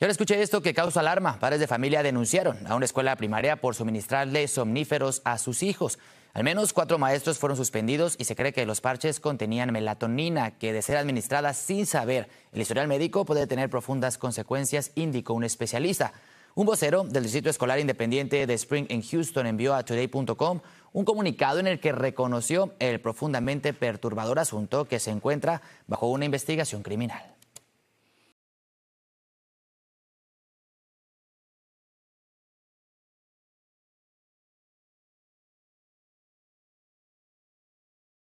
Y ahora escuché esto que causa alarma. Padres de familia denunciaron a una escuela primaria por suministrarle somníferos a sus hijos. Al menos cuatro maestros fueron suspendidos y se cree que los parches contenían melatonina, que de ser administrada sin saber el historial médico puede tener profundas consecuencias, indicó un especialista. Un vocero del Distrito Escolar Independiente de Spring en Houston envió a today.com un comunicado en el que reconoció el profundamente perturbador asunto que se encuentra bajo una investigación criminal.